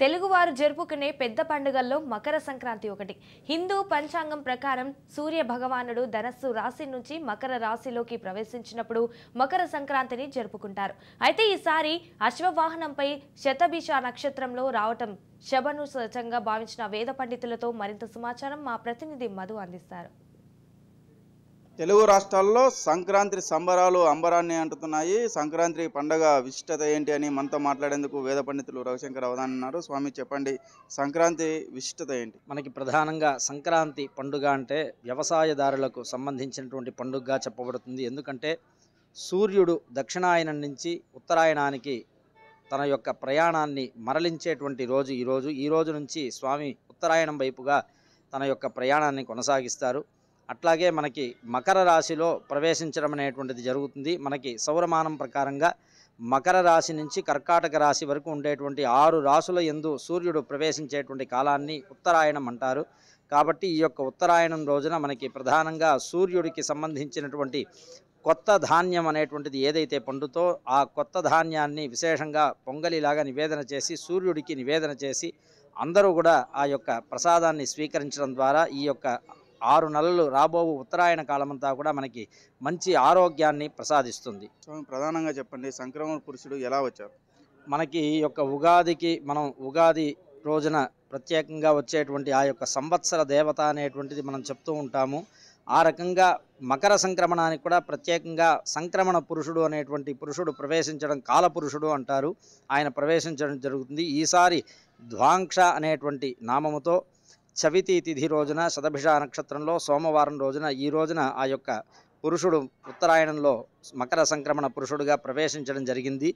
తెలుగువారు జరుపుకునే పెద్ద పండుగల్లో మకర సంక్రాంతి ఒకటి హిందూ పంచాంగం ప్రకారం సూర్య భగవానుడు ధనస్సు రాశి నుంచి మకర రాశిలోకి ప్రవేశించినప్పుడు మకర సంక్రాంతిని జరుపుకుంటారు అయితే ఈసారి అశ్వవాహనంపై శతభిష నక్షత్రంలో రావటం శబను సహజంగా భావించిన వేద పండితులతో మరింత సమాచారం మా ప్రతినిధి మధు అందిస్తారు తెలుగు రాష్ట్రాల్లో సంక్రాంతి సంబరాలు అంబరాన్ని అంటుతున్నాయి సంక్రాంతి పండగ విశిష్టత ఏంటి అని మనతో మాట్లాడేందుకు వేద పండితులు రవిశంకర్ అవధాన్ అన్నారు స్వామి చెప్పండి సంక్రాంతి విశిష్టత ఏంటి మనకి ప్రధానంగా సంక్రాంతి పండుగ అంటే వ్యవసాయదారులకు సంబంధించినటువంటి పండుగగా చెప్పబడుతుంది ఎందుకంటే సూర్యుడు దక్షిణాయనం నుంచి ఉత్తరాయణానికి తన యొక్క ప్రయాణాన్ని మరలించేటువంటి రోజు ఈరోజు ఈ రోజు నుంచి స్వామి ఉత్తరాయణం వైపుగా తన యొక్క ప్రయాణాన్ని కొనసాగిస్తారు అట్లాగే మనకి మకర రాశిలో ప్రవేశించడం అనేటువంటిది జరుగుతుంది మనకి సౌరమానం ప్రకారంగా మకర రాశి నుంచి కర్కాటక రాశి వరకు ఉండేటువంటి ఆరు రాసుల ఎందు సూర్యుడు ప్రవేశించేటువంటి కాలాన్ని ఉత్తరాయణం అంటారు కాబట్టి ఈ యొక్క ఉత్తరాయణం రోజున మనకి ప్రధానంగా సూర్యుడికి సంబంధించినటువంటి కొత్త ధాన్యం అనేటువంటిది ఏదైతే పండుతో ఆ కొత్త ధాన్యాన్ని విశేషంగా పొంగలిలాగా నివేదన చేసి సూర్యుడికి నివేదన చేసి అందరూ కూడా ఆ యొక్క ప్రసాదాన్ని స్వీకరించడం ద్వారా ఈ యొక్క ఆరు నెలలు రాబో ఉత్తరాయణ కాలమంతా కూడా మనకి మంచి ఆరోగ్యాన్ని ప్రసాదిస్తుంది ప్రధానంగా చెప్పండి సంక్రమణ పురుషుడు ఎలా వచ్చారు మనకి యొక్క ఉగాదికి మనం ఉగాది రోజున ప్రత్యేకంగా వచ్చేటువంటి ఆ యొక్క సంవత్సర దేవత అనేటువంటిది మనం చెప్తూ ఉంటాము ఆ రకంగా మకర సంక్రమణానికి కూడా ప్రత్యేకంగా సంక్రమణ పురుషుడు అనేటువంటి పురుషుడు ప్రవేశించడం కాలపురుషుడు అంటారు ఆయన ప్రవేశించడం జరుగుతుంది ఈసారి ద్వాంక్ష అనేటువంటి నామముతో చవితి తిథి రోజున శతభిష నక్షత్రంలో సోమవారం రోజున ఈ రోజున ఆ యొక్క పురుషుడు ఉత్తరాయణంలో మకర సంక్రమణ పురుషుడుగా ప్రవేశించడం జరిగింది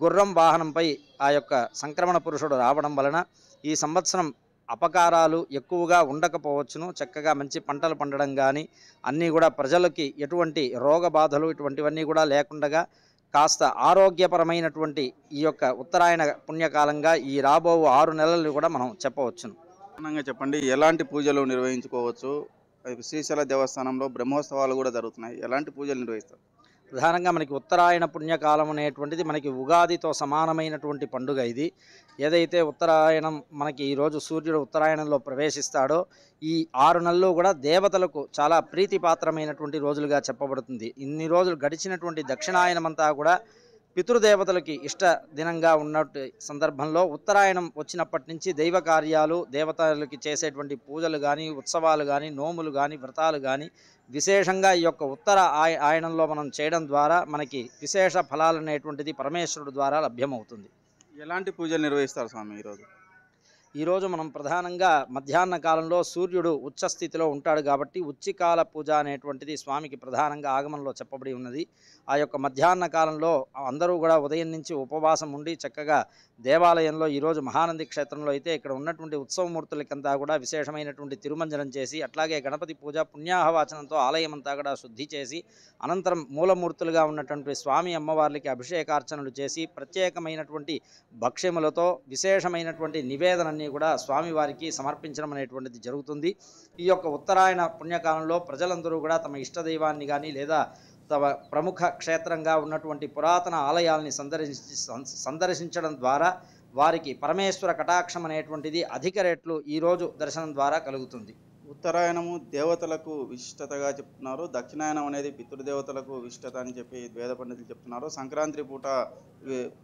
గుర్రం వాహనంపై ఆ యొక్క సంక్రమణ పురుషుడు రావడం వలన ఈ సంవత్సరం అపకారాలు ఎక్కువగా ఉండకపోవచ్చును చక్కగా మంచి పంటలు పండడం కానీ అన్నీ కూడా ప్రజలకి ఎటువంటి రోగ బాధలు ఇటువంటివన్నీ కూడా లేకుండగా కాస్త ఆరోగ్యపరమైనటువంటి ఈ యొక్క ఉత్తరాయణ పుణ్యకాలంగా ఈ రాబో ఆరు నెలలు కూడా మనం చెప్పవచ్చును ప్రధానంగా చెప్పండి ఎలాంటి పూజలు నిర్వహించుకోవచ్చు శ్రీశైల దేవస్థానంలో బ్రహ్మోత్సవాలు కూడా జరుగుతున్నాయి ఎలాంటి పూజలు నిర్వహిస్తారు ప్రధానంగా మనకి ఉత్తరాయణ పుణ్యకాలం అనేటువంటిది మనకి ఉగాదితో సమానమైనటువంటి పండుగ ఇది ఏదైతే ఉత్తరాయణం మనకి ఈరోజు సూర్యుడు ఉత్తరాయణంలో ప్రవేశిస్తాడో ఈ ఆరు నెలలు కూడా దేవతలకు చాలా ప్రీతిపాత్రమైనటువంటి రోజులుగా చెప్పబడుతుంది ఇన్ని రోజులు గడిచినటువంటి దక్షిణాయనమంతా కూడా పితృదేవతలకి ఇష్ట దినంగా ఉన్నట్టు సందర్భంలో ఉత్తరాయణం వచ్చినప్పటి నుంచి దైవ కార్యాలు దేవతలకి చేసేటువంటి పూజలు కానీ ఉత్సవాలు కానీ నోములు కానీ వ్రతాలు కానీ విశేషంగా ఈ యొక్క ఉత్తర ఆయనంలో మనం చేయడం ద్వారా మనకి విశేష ఫలాలు పరమేశ్వరుడు ద్వారా లభ్యమవుతుంది ఎలాంటి పూజలు నిర్వహిస్తారు స్వామి ఈరోజు ఈరోజు మనం ప్రధానంగా మధ్యాహ్న కాలంలో సూర్యుడు ఉచ్చస్థితిలో ఉంటాడు కాబట్టి ఉచ్చికాల పూజ అనేటువంటిది స్వామికి ప్రధానంగా ఆగమనంలో చెప్పబడి ఉన్నది ఆ యొక్క మధ్యాహ్న కాలంలో అందరూ కూడా ఉదయం నుంచి ఉపవాసం ఉండి చక్కగా దేవాలయంలో ఈరోజు మహానంది క్షేత్రంలో అయితే ఇక్కడ ఉన్నటువంటి ఉత్సవమూర్తులకంతా కూడా విశేషమైనటువంటి తిరుమంజనం చేసి అట్లాగే గణపతి పూజ పుణ్యాహవాచనంతో ఆలయం అంతా కూడా శుద్ధి చేసి అనంతరం మూలమూర్తులుగా ఉన్నటువంటి స్వామి అమ్మవార్లకి అభిషేకార్చనలు చేసి ప్రత్యేకమైనటువంటి భక్ష్యములతో విశేషమైనటువంటి నివేదనని వాటిని కూడా స్వామివారికి సమర్పించడం అనేటువంటిది జరుగుతుంది ఈ యొక్క ఉత్తరాయణ పుణ్యకాలంలో ప్రజలందరూ కూడా తమ ఇష్టదైవాన్ని కానీ లేదా తమ ప్రముఖ క్షేత్రంగా ఉన్నటువంటి పురాతన ఆలయాల్ని సందర్శించి సందర్శించడం ద్వారా వారికి పరమేశ్వర కటాక్షం అనేటువంటిది అధిక రేట్లు ఈరోజు దర్శనం ద్వారా కలుగుతుంది ఉత్తరాయణము దేవతలకు విశిష్టతగా చెప్తున్నారు దక్షిణాయనం అనేది పితృదేవతలకు విశిష్టత అని చెప్పి ద్వేద పండితులు చెప్తున్నారు సంక్రాంతి పూట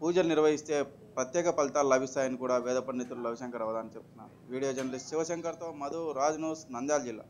పూజలు నిర్వహిస్తే ప్రత్యేక ఫలితాలు లభిస్తాయని కూడా వేద పండితులు రవిశంకర్ అవదాన్ని చెప్తున్నారు వీడియో జర్నలిస్ట్ శివశంకర్తో మధు రాజ్ న్యూస్ నంద్యాల జిల్లా